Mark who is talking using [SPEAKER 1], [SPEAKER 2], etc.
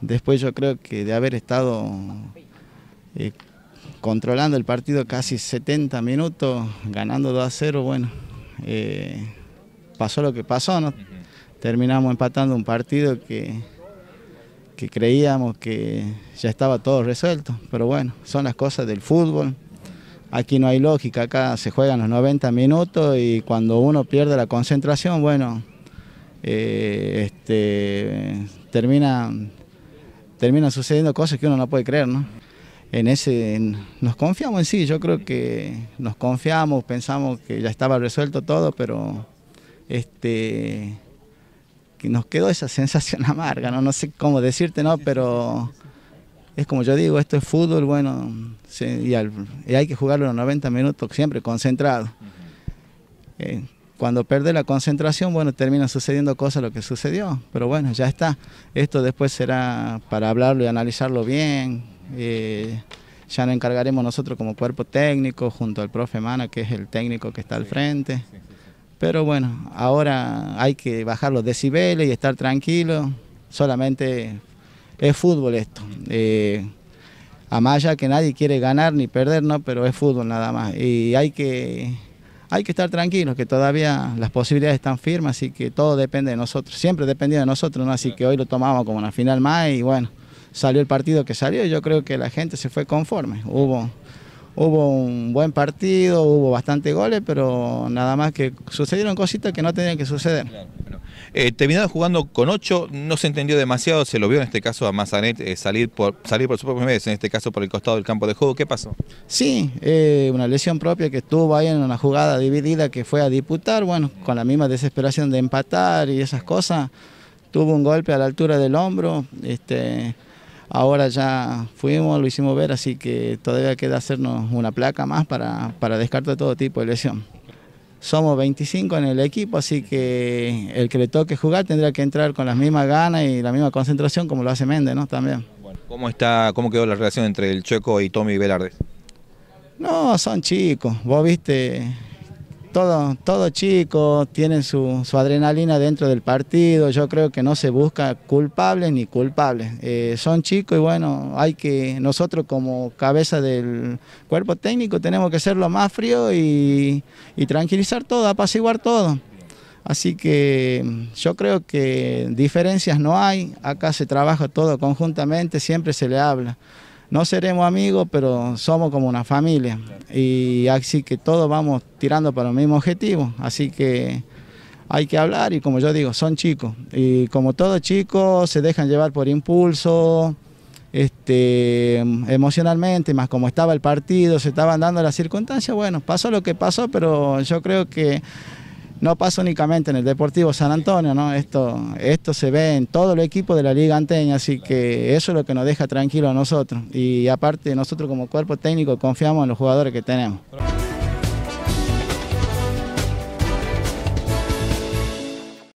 [SPEAKER 1] Después yo creo que de haber estado eh, controlando el partido casi 70 minutos, ganando 2 a 0, bueno, eh, pasó lo que pasó, ¿no? Terminamos empatando un partido que, que creíamos que ya estaba todo resuelto, pero bueno, son las cosas del fútbol. Aquí no hay lógica, acá se juegan los 90 minutos y cuando uno pierde la concentración, bueno, eh, este, termina terminan sucediendo cosas que uno no puede creer, ¿no? En ese, nos confiamos en sí, yo creo que nos confiamos, pensamos que ya estaba resuelto todo, pero este, que nos quedó esa sensación amarga, ¿no? no sé cómo decirte, ¿no? pero es como yo digo, esto es fútbol, bueno, y, hay que jugarlo los 90 minutos siempre concentrado cuando pierde la concentración, bueno, termina sucediendo cosas lo que sucedió, pero bueno, ya está. Esto después será para hablarlo y analizarlo bien. Eh, ya nos encargaremos nosotros como cuerpo técnico, junto al profe Mana, que es el técnico que está al frente. Pero bueno, ahora hay que bajar los decibeles y estar tranquilo. Solamente es fútbol esto. Eh, a más ya que nadie quiere ganar ni perder, ¿no? Pero es fútbol nada más. Y hay que hay que estar tranquilos, que todavía las posibilidades están firmes, y que todo depende de nosotros, siempre dependía de nosotros, ¿no? así que hoy lo tomamos como una final más y bueno, salió el partido que salió y yo creo que la gente se fue conforme. Hubo, hubo un buen partido, hubo bastante goles, pero nada más que sucedieron cositas que no tenían que suceder.
[SPEAKER 2] Eh, jugando con 8, no se entendió demasiado, se lo vio en este caso a Mazanet eh, salir, por, salir por su propia vez, en este caso por el costado del campo de juego. ¿Qué pasó?
[SPEAKER 1] Sí, eh, una lesión propia que estuvo ahí en una jugada dividida que fue a diputar, bueno, con la misma desesperación de empatar y esas cosas. Tuvo un golpe a la altura del hombro, este, ahora ya fuimos, lo hicimos ver, así que todavía queda hacernos una placa más para, para descartar todo tipo de lesión somos 25 en el equipo, así que el que le toque jugar tendría que entrar con las mismas ganas y la misma concentración como lo hace Méndez, ¿no? También.
[SPEAKER 2] ¿cómo, está, ¿Cómo quedó la relación entre el Checo y Tommy Velarde?
[SPEAKER 1] No, son chicos. Vos viste, todo, todo chico tiene su, adrenalina dentro del partido, yo creo que no se busca culpable ni culpable. Eh, son chicos y bueno, hay que, nosotros como cabeza del cuerpo técnico tenemos que ser lo más frío y, y tranquilizar todo, apaciguar todo. Así que yo creo que diferencias no hay, acá se trabaja todo conjuntamente, siempre se le habla no seremos amigos, pero somos como una familia. Y así que todos vamos tirando para el mismo objetivo. Así que hay que hablar y como yo digo, son chicos. Y como todos chicos, se dejan llevar por impulso, este, emocionalmente, más como estaba el partido, se estaban dando las circunstancias. Bueno, pasó lo que pasó, pero yo creo que no pasa únicamente en el Deportivo San Antonio, ¿no? Esto, esto se ve en todo el equipo de la Liga Anteña, así que eso es lo que nos deja tranquilos a nosotros. Y aparte nosotros como cuerpo técnico confiamos en los jugadores que tenemos.